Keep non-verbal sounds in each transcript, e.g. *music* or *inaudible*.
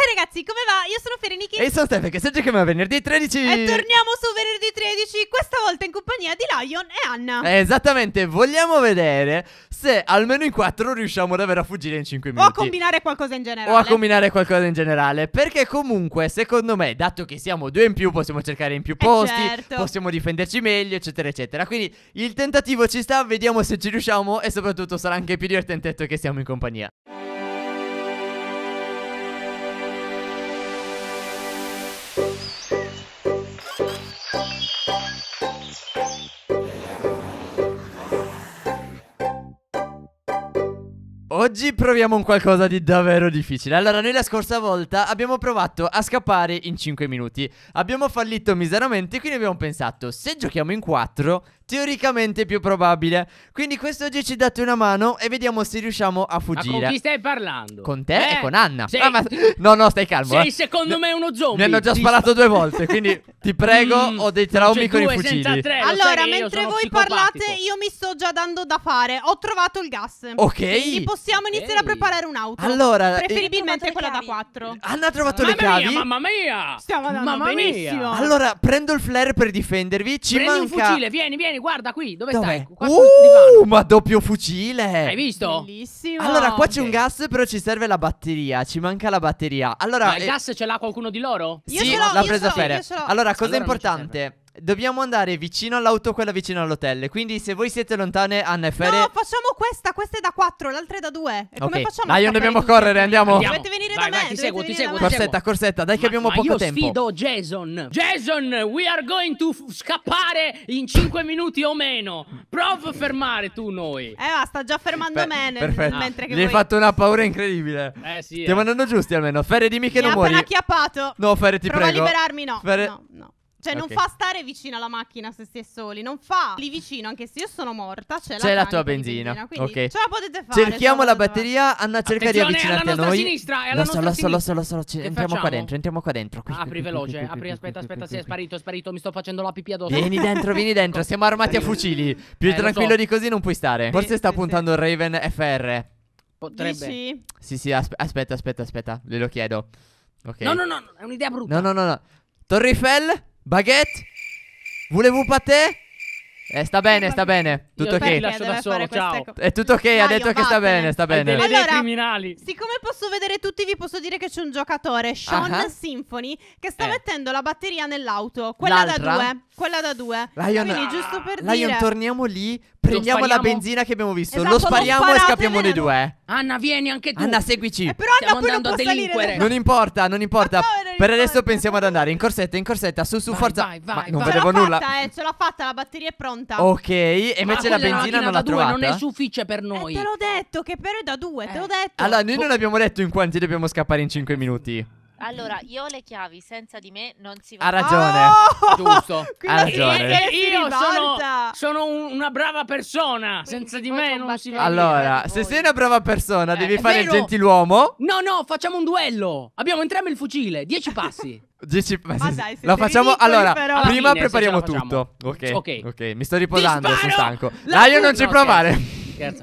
Ehi hey ragazzi, come va? Io sono Fereniki. E sono Stefano, che oggi è venerdì 13. E torniamo su venerdì 13, questa volta in compagnia di Lion e Anna. esattamente, vogliamo vedere se almeno in 4 riusciamo davvero a fuggire in 5 minuti. O a combinare qualcosa in generale. O a combinare qualcosa in generale. Perché comunque, secondo me, dato che siamo due in più, possiamo cercare in più eh, posti, eh certo. possiamo difenderci meglio, eccetera, eccetera. Quindi il tentativo ci sta, vediamo se ci riusciamo e soprattutto sarà anche più divertente che siamo in compagnia. Oggi proviamo un qualcosa di davvero difficile. Allora, noi la scorsa volta abbiamo provato a scappare in 5 minuti. Abbiamo fallito miseramente, quindi abbiamo pensato, se giochiamo in 4, teoricamente è più probabile. Quindi quest'oggi ci date una mano e vediamo se riusciamo a fuggire. Ma con chi stai parlando? Con te eh, e con Anna. Sei... Ah, ma... *laughs* No, no, stai calmo. Sei eh. secondo me uno zombie. Mi hanno già sparato due volte, quindi ti prego, mm, ho dei traumi cioè, con i fucili. Tre, allora, mentre voi parlate, io mi sto già dando da fare. Ho trovato il gas. Ok. Quindi possiamo dobbiamo iniziare a preparare un'auto. Allora, eh, preferibilmente quella da 4. Hanno trovato le chiavi. Mia, mamma mia! Stiamo andando mamma benissimo. Mia. Allora, prendo il flare per difendervi. Ci Prendi manca... un fucile, vieni, vieni, guarda qui. Dove Dov stai? Qua uh, ma doppio fucile. Hai visto? Bellissimo. Allora, qua c'è un gas, però ci serve la batteria. Ci manca la batteria. Allora, ma il eh... gas ce l'ha qualcuno di loro? Io sì, l'ha presa so, Fere. Allora, cosa allora importante? Dobbiamo andare vicino all'auto, quella vicino all'hotel. Quindi, se voi siete lontane, Anna e Fere. No, facciamo questa. Questa è da 4, l'altra è da 2. E okay. come facciamo? Dai, non dobbiamo correre. Andiamo. andiamo. Dovete venire dai, da vai, me. Ti seguo, ti seguo. Corsetta, corsetta. Dai, ma, che abbiamo poco io tempo. Io sfido Jason. Jason, we are going to scappare in 5 minuti o meno. Prova a fermare tu noi. Eh, va, sta già fermando per, me. Perfetto. Mentre ah. che Gli voi... hai fatto una paura incredibile. Eh, sì. Stiamo eh. andando giusti almeno. Fere, dimmi che Mi non muori. Mi ha acchiappato. No, Fere, ti Prova prego. Prova a liberarmi, no. Fere... No, no. Cioè, okay. non fa stare vicino alla macchina se si è soli, non fa lì vicino, anche se io sono morta. C'è, c'è la, tua benzina. benzina ok. Ce la potete fare. Cerchiamo la batteria. Fare. Anna, cerca di avvicinarti a noi. sinistra, è alla lo so, lo so, lo so, lo so. entriamo qua dentro, entriamo qua dentro. Qui, apri qui, veloce, qui, apri, aspetta, aspetta. si è sparito, è sparito. Mi sto facendo la pipì addosso. Vieni dentro, vieni dentro. Siamo armati a fucili. Più eh, tranquillo so. di così non puoi stare. Forse sta puntando il Raven FR. Potrebbe. Dici? Sì, sì, aspetta, aspetta, aspetta. Glielo chiedo. Ok. No, no, no, è un'idea brutta. No, no, no, no. Torrifel? Baguette? Volevo patè? Eh, sta bene, sta bene. Tutto ok. Ti lascio da solo, ciao. Co- È tutto ok, Mario, ha detto che sta bene, sta bene. Delle allora, criminali. Siccome posso vedere tutti, vi posso dire che c'è un giocatore, Sean uh-huh. Symphony, che sta eh. mettendo la batteria nell'auto. Quella L'altra? da due. Quella da due. Lion, Quindi, giusto per Lion, dire. Lion, torniamo lì, prendiamo la benzina che abbiamo visto, esatto, lo spariamo e scappiamo noi due. Anna, vieni anche tu. Anna, seguici. Eh, però Anna Stiamo poi non può salire. Non importa, non importa. Per adesso pensiamo ad andare in corsetta, in corsetta, su, su, vai, forza. Vai, vai, Ma non vai. vedevo ce nulla. Fatta, eh, ce l'ho fatta, la batteria è pronta. Ok, e invece la benzina non l'ha trovata. Non è sufficiente per eh, noi. Eh, te l'ho detto che però è da due, eh. te l'ho eh. detto. Allora, noi non abbiamo detto in quanti dobbiamo scappare in 5 minuti. Allora, io ho le chiavi, senza di me non si va. Ha ragione, oh! giusto. *laughs* ha ragione. io sono, sono, una brava persona, senza di me non si va. Allora, se sei una brava persona, eh, devi fare il gentiluomo. No, no, facciamo un duello. Abbiamo entrambi il fucile, dieci passi. *laughs* Dieci passi. ma dai, lo facciamo allora però. prima fine, prepariamo tutto okay. ok ok mi sto riposando sono stanco Dai, io non ci no, provare scherzo.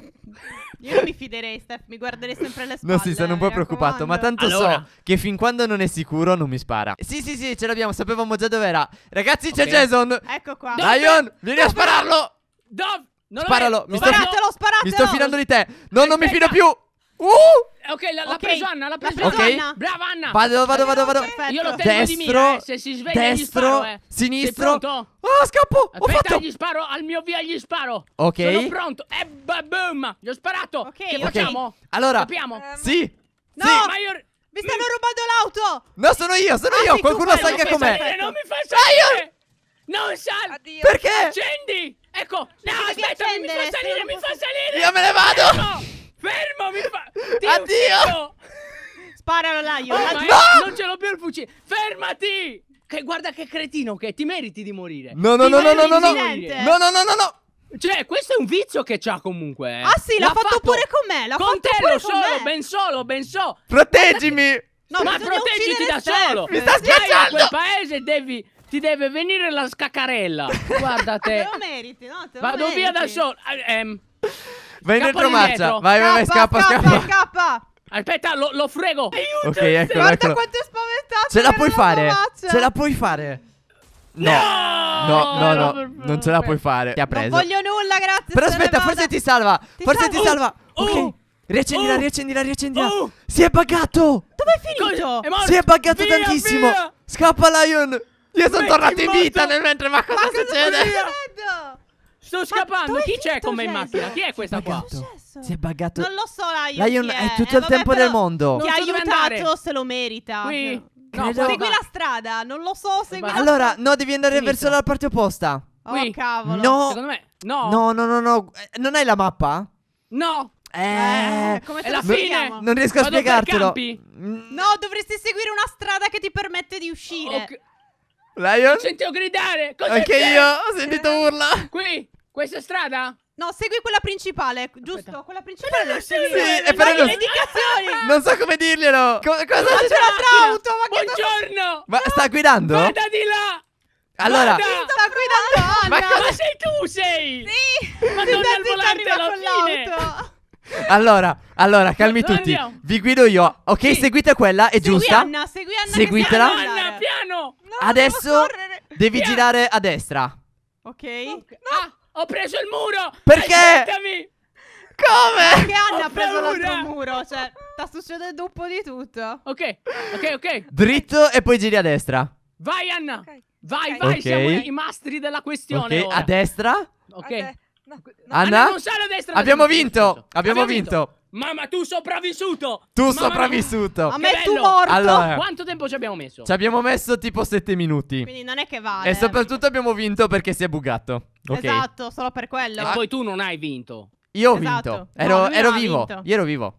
Io non mi fiderei, Steph, mi guarderei sempre alle spalle. No, sì, sono un po' eh, preoccupato, ma tanto allora. so che fin quando non è sicuro non mi spara. Sì, sì, sì, ce l'abbiamo, sapevamo già dov'era. Ragazzi, okay. c'è Jason. Ecco qua. Lion, vieni a spararlo. Dove? Non Sparalo, mi sto, sparatelo, sparatelo. Mi sto fidando di te. No, non mi fido più. Uh! Ok, l'ha okay. preso Anna, l'ha preso okay. Brava Anna. Vado, vado, vado, vado. Perfetto. Io lo tengo destro, di mira, eh. se si sveglia destro, sparo, eh. sinistro. Ah, scappo! Aspetta, ho fatto gli sparo al mio via gli sparo. Ok. Sono pronto. E boom! Gli ho sparato. Ok, che okay. facciamo? Allora, Capiamo. Um, sì. No, sì. ma io mi stanno mm. rubando l'auto! No, sono io, sono ah, io! Qualcuno sa che com'è! Non mi fai ah, salire! Non sal! Addio. Perché? Accendi! Ecco! No, aspetta, mi fa salire, mi fa salire! Io me ne vado! Ecco. Fermo, mi fa... Ti Addio! Sparalo oh, là, io. Oh, no! Non ce l'ho più il fucile. Fermati! Che, guarda che cretino che ti meriti di morire. No, no, no no, no, no, no, no, no. No, no, no, no, no. Cioè, questo è un vizio che c'ha comunque. Eh. Ah, sì, l'ha, fatto, fatto, pure con me. L'ha con te lo solo, ben solo, ben so. Proteggimi. No, ma proteggiti da Steph. solo. Mi sta schiacciando. Vai a quel paese devi ti deve venire la scaccarella. *laughs* Guarda te. te lo meriti, no? Te lo Vado meriti. via da solo. Eh, ehm. Vai dentro marcia. Vai, vai, vai, scappa, scappa. Scappa. Aspetta, lo, lo frego. Aiuto. Ok, ecco, eccolo, Guarda eccolo. quanto è spaventato. Ce la puoi fare. Ce la puoi fare. No. No, no, no, no. non ce la puoi fare. Ti ha preso. Non voglio nulla, grazie. Però aspetta, forse ti salva. forse ti oh, salva. Ok. Oh, riaccendila, oh! riaccendila, riaccendila. Oh! Si è buggato. Dove è finito? È si è buggato tantissimo. Via. Scappa, Lion. Io sono tornato in, in vita nel mentre ma cosa ma succede? Cosa Sto scappando. Chi c'è con me in macchina? Chi è questa qua? Si è buggato. Non lo so, Lion. Lion è? è eh, tutto eh, il vabbè, tempo del mondo. Chi ha aiutato se lo merita. Qui. No, Segui la strada. Non lo so. Segui allora, strada. no, devi andare Finito. verso la parte opposta. Oh, Qui. cavolo. No. Secondo me, no. No, no, no, no. Eh, non hai la mappa? No. Eh, eh come è la fine. Non, non riesco Vado a spiegartelo. Mm. No, dovresti seguire una strada che ti permette di uscire. Okay. Lion? Sentivo gridare. Cos'è Anche io ho sentito urla. Qui. Questa strada? No, segui quella principale, giusto? Aspetta. Quella principale la segui. Sì, è per non... le indicazioni. *laughs* Non so come dirglielo. Co cosa ma c'è la auto? Ma Buongiorno. Ma sta guidando? Vada di là. Allora, Guarda, sta guidando Anna. Ma, cosa... ma sei tu sei? Sì. Ma non al volante alla fine. Allora, allora, calmi Dove tutti. Andiamo? Vi guido io. Ok, sì. seguite quella, è segui giusta. Anna, segui Anna, seguitela. Anna, piano. No, Adesso devi girare a destra. Ok. No. Ah. Ho preso il muro! Perché? Aspettami! Come? Che Anna ha preso paura! l'altro muro, cioè, sta succedendo un po' di tutto. Ok, ok, ok. Dritto e poi giri a destra. Vai Anna! Okay. Vai, okay. vai, okay. siamo i mastri della questione Ok, ora. a destra? Ok. A de no, no. Anna? Anna? non sale a destra! Abbiamo vinto! Abbiamo vinto. Mamma, tu sopravvissuto! Tu Mamma sopravvissuto! Ma me tu morto! Allora, Quanto tempo ci abbiamo messo? Ci abbiamo messo tipo 7 minuti. Quindi non è che vale. E eh. soprattutto abbiamo vinto perché si è bugato. Okay. Esatto, solo per quello. E ah. poi tu non hai vinto. Io ho esatto. vinto. Ero, no, ero vivo. Vinto. Io ero vivo.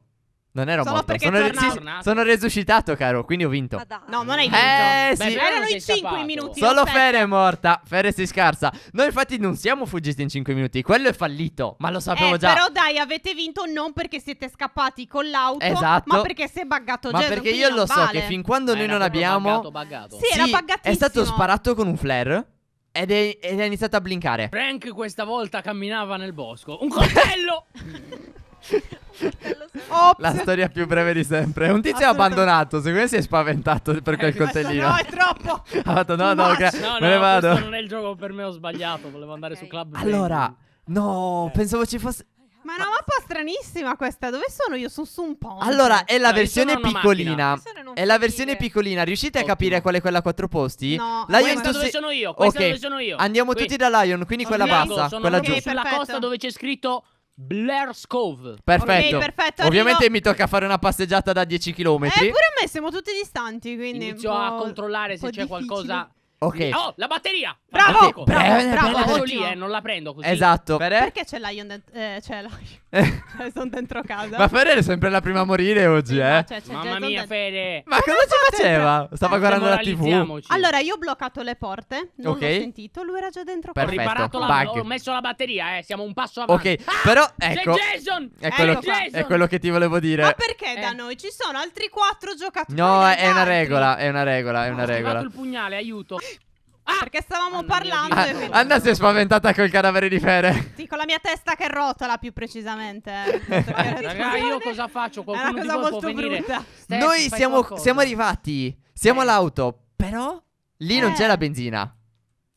Non ero Solo morto, sono, torna- sì, tornato. sono resuscitato, caro, quindi ho vinto. No, non hai eh, vinto. Eh, Beh, sì. Erano non i 5 minuti. Solo Fere è morta. Fere si scarsa. Noi, infatti, non siamo fuggiti in 5 minuti. Quello è fallito. Ma lo sapevo Eh, già. però dai, avete vinto non perché siete scappati con l'auto, Esatto. ma perché si è buggato Ma Jason, perché io non lo so che fin quando noi non abbiamo. Buggato, buggato. Sì, era buggatissimo. È stato sparato con un flare. Ed è, ed è iniziato a blinkare. Frank questa volta camminava nel bosco. Un coltello! *laughs* La storia più breve di sempre. Un tizio abbandonato. Secondo me si è spaventato per quel eh, coltellino. No, è troppo. *laughs* ha fatto no, no, gra- no, no, ne vado. non è il gioco per me. Ho sbagliato. Volevo andare okay. su Club. Allora, no, eh. pensavo ci fosse. Ma è una mappa stranissima questa. Dove sono io? Sono su un ponte. Allora, è la no, versione piccolina. è la versione dire. piccolina. Riuscite a capire qual è quella a quattro posti? No, Lion questa dove si... sono io. Questa okay. dove sono io. Andiamo Qui. tutti da Lion, quindi sono quella bassa, sono quella okay, giù. Perfetto. Sulla costa dove c'è scritto Blair's Cove. Perfetto. Ok, perfetto, Ovviamente arrivo. mi tocca fare una passeggiata da 10 km. Eppure eh, a me siamo tutti distanti, quindi... Inizio a controllare se c'è difficile. qualcosa Ok. Oh, la batteria! Bravo! Okay. Bravo, bravo, bravo. lì, eh, non la prendo così. Esatto. Ferrer? Perché c'è l'Ion dentro... Eh, c'è l'Ion. Eh. *laughs* sono dentro casa. Ma Ferrer è sempre la prima a morire oggi, sì, eh. Cioè, Mamma mia, dentro... Fede. Ma, cosa ci faceva? Stava eh, guardando la tv. Allora, io ho bloccato le porte. Non okay. l'ho sentito, lui era già dentro casa. Ho riparato la... Bug. Ho messo la batteria, eh. Siamo un passo avanti. Ok, ah! però, ecco. C'è Jason! È quello, ecco Jason! È quello che ti volevo dire. Ma perché eh. da noi ci sono altri quattro giocatori? No, è una regola, è una regola, è una regola. Ho il pugnale, aiuto. Ah! Perché stavamo Anna parlando. Ah, Anna si è spaventata col cadavere di Fere. Sì, con la mia testa che rotola più precisamente. *laughs* Eh, io cosa faccio? Qualcuno È una cosa molto brutta. Steph, Noi siamo, siamo, arrivati. Siamo eh. all'auto, però lì eh. non c'è la benzina.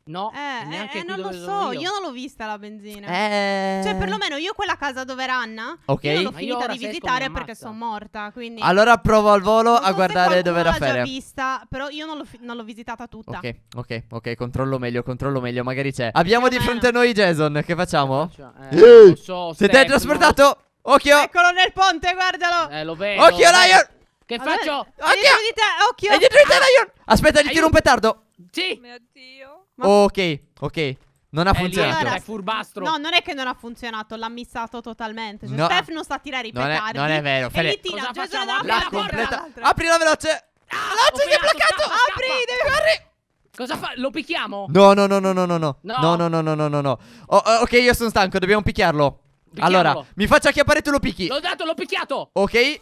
No, eh, eh, non lo so, io. io. non l'ho vista la benzina. Eh... Cioè, perlomeno io quella casa dove era Anna, okay. io l'ho finita di visitare perché sono morta. Quindi... Allora provo al volo non a so guardare dove era Feria. L'ho vista, però io non l'ho, non l'ho, visitata tutta. Ok, ok, ok, controllo meglio, controllo meglio, magari c'è. Abbiamo Più di fronte a noi Jason, che facciamo? Eh, eh, so, Siete trasportato? Occhio! Eccolo nel ponte, guardalo! Eh, lo vedo. Occhio, Lion! Che allora, faccio? Occhio! È dietro di te, occhio! È dietro di te, Lion! Aspetta, gli tiro un petardo! Sì! Oh Mio Dio! Ma... Ok, ok. Non ha funzionato. Allora, è furbastro. No, non è che non ha funzionato, l'ha missato totalmente. Cioè, no. Steph non sa tirare i petardi. Non è, non è vero, Fede. E tira, Cosa cioè, apri la completa. Apri la veloce. Ah, Lazio si è bloccato. Scappa, apri, devi correre. Cosa fa? Lo picchiamo? No, no, no, no, no, no, no. No, no, no, no, no, no. no. Oh, oh, ok, io sono stanco, dobbiamo picchiarlo. Picchiamolo. Allora, mi faccia acchiappare e tu lo picchi. L'ho dato, l'ho picchiato. Ok.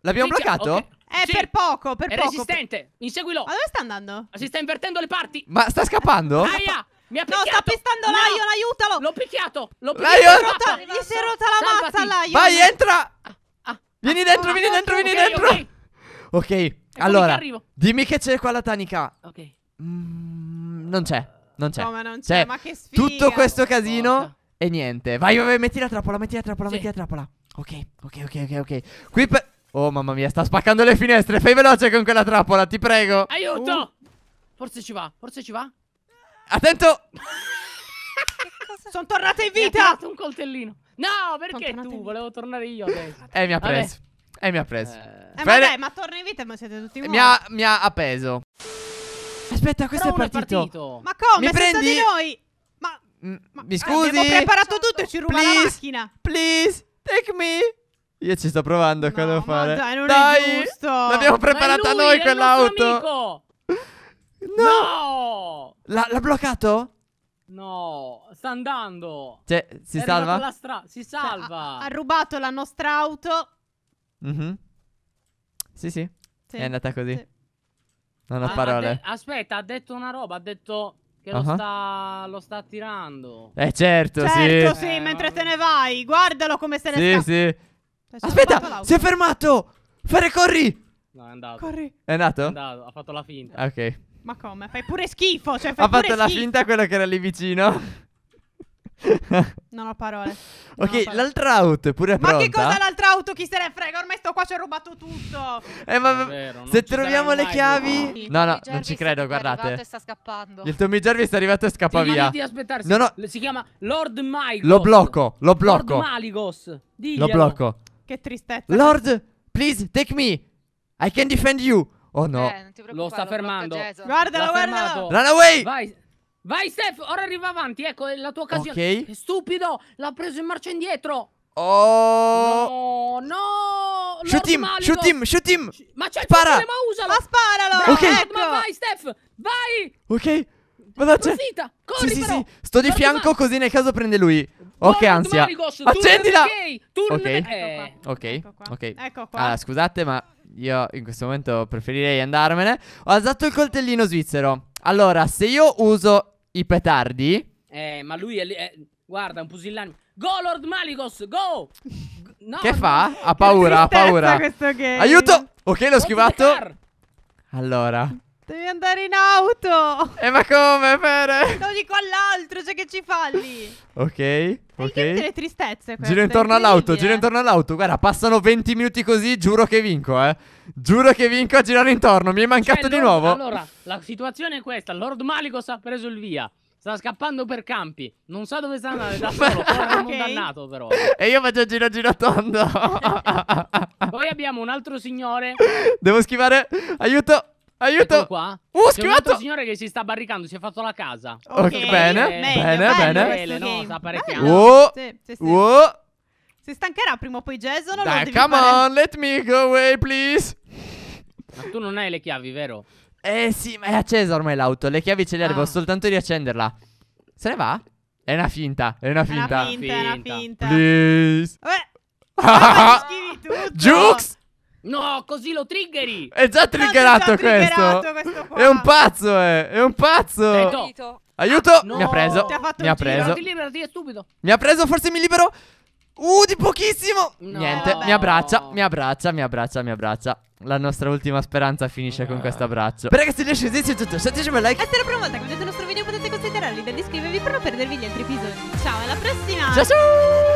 L'abbiamo bloccato? Okay. È eh, sì. per poco, per È poco. È resistente, inseguilo. Ma dove sta andando? Si sta invertendo le parti. Ma sta scappando? Aia! Mi ha picchiato. No, sta pestando no. Lion, aiutalo. L'ho picchiato. L'ho picchiato. Lion. Rota, gli si è rotta la Salvati. mazza, Lion. Vai, entra. Ah, ah, ah. vieni ah, dentro, vieni dentro, vieni okay, dentro. Ok, okay. allora. dimmi che c'è qua la tanica. Ok. Mm, non c'è. Non c'è. No, ma non cioè, c'è. Ma che sfiga. Tutto questo casino oh, e niente. Vai, vai, vai, metti la trappola, metti la trappola, sì. metti la trappola. Ok, ok, ok, ok, ok. Qui per... Oh mamma mia, sta spaccando le finestre. Fai veloce con quella trappola, ti prego. Aiuto! Oh. Forse ci va, forse ci va. Attento! *laughs* Sono tornata in vita! Mi ha un coltellino. No, perché tu? Volevo tornare io *laughs* adesso. eh, mi ha preso. Vabbè. Eh, mi ha preso. Eh, vabbè, ma torna in vita, ma siete tutti morti. Mi ha, mi ha appeso. Aspetta, questo è partito. è partito. Ma come? Mi Senza prendi? di noi? Ma, ma mi scusi? Abbiamo preparato tutto e ci ruba Please. la macchina. Please, take me. Io ci sto provando no, cosa fare. Dai, non dai! è giusto. L'abbiamo preparata lui, noi quell'auto. No! no! L'ha bloccato? No, sta andando. Cioè, si Era salva? si salva. Cioè, ha, ha, rubato la nostra auto. Mm -hmm. sì, sì, sì, È andata così. Sì. Non ho ha, parole. Ha aspetta, ha detto una roba. Ha detto che uh -huh. lo, uh-huh. sta, lo sta attirando. Eh, certo, certo sì. Certo, sì, eh, mentre vabbè. te ne vai. Guardalo come se ne sì, sta. Sì, sì. Aspetta, cioè, si è fermato. Fare, corri. No, è andato. Corri. È andato? È andato, ha fatto la finta. Ah, ok. Ma come? Fai pure schifo. Cioè, fai ha fatto schifo. la finta quello che era lì vicino. non ho parole. *laughs* Non ok, l'altra auto è pure ma pronta. Ma che cos'è l'altra auto? Chi se ne frega? Ormai sto qua, ci ho rubato tutto. eh, ma vero, se troviamo le chiavi. No, no, no non ci credo, guardate. sta scappando. Il Tommy Jarvis è arrivato e scappa Ti via. No, no. Si chiama Lord Maligos. Lo blocco, lo blocco. Lord Maligos. Diglielo. Lo blocco. Che tristezza. Lord, please take me. I can defend you. Oh no. Eh, lo sta fermando. Guardalo, guardalo. Run away. Vai. Vai Steph, ora arriva avanti, ecco la tua occasione. Ok. Che stupido, l'ha preso in marcia indietro. Oh! No, no! Lord shoot him, shoot him, shoot him! Ma c'è il Spara. problema, usalo! Ma sparalo! Ok, ecco. ma vai Steph, vai! Ok, vada c'è! Corri sì, però. sì, sì, sto di Lord fianco Ma... così nel caso prende lui. Ok, Board ansia. Maricos, Accendila. Ok. Eh. Ok. Ecco qua. Okay. Ecco qua. Allora, scusate, ma io in questo momento preferirei andarmene. Ho alzato il coltellino svizzero. Allora, se io uso i petardi. Eh, ma lui è lì. Eh, guarda, un pusillano. Go, Lord Maligos, go! No, che fa? Ha paura, ha paura. Aiuto! Ok, l'ho schivato. Allora. Devi andare in auto. Eh, ma come, Fede? Lo dico all'altro, cioè che ci falli. Ok. Ok. Che tristezze queste, Giro intorno all'auto, giro intorno all'auto. Guarda, passano 20 minuti così, giuro che vinco, eh. Giuro che vinco a girare intorno. Mi è mancato cioè, di Lord, nuovo. Allora, la situazione è questa. Lord Malicos ha preso il via. Sta scappando per campi. Non so dove sta andando. Da solo. *laughs* okay. condannato, però. E io faccio giro giro tondo. Poi abbiamo un altro signore. Devo schivare. Aiuto. Aiuto. Ecco qua. Uh, C'è un signore che si sta barricando, si è fatto la casa. Ok, okay. bene, bene, bene. Oh, Si stancherà prima o poi Jason o Dai, come fare... on, let me go away, please. Ma tu non hai le chiavi, vero? Eh sì, ma è accesa ormai l'auto. Le chiavi ce le ah. devo soltanto riaccenderla. Se ne va? È una finta, è una finta. È una finta, è una finta. Please. Vabbè. *laughs* *laughs* Jukes! No, così lo triggeri. È già triggerato, già questo. questo è un pazzo, eh. È un pazzo. Ecco. Aiuto. Ah, no. Mi ha preso. mi ha preso. Liberati, liberati, è stupido. Mi ha preso, forse mi libero. Uh, di pochissimo. No. Niente, mi abbraccia, mi abbraccia, mi abbraccia, mi abbraccia. La nostra ultima speranza finisce con questo ah. abbraccio. Beh, ragazzi, lasciate se è tutto. Lasciateci un like. E se la prima volta che vedete il nostro video potete considerarli di iscrivervi per non perdervi gli altri episodi. Ciao, alla prossima. Ciao, ciao.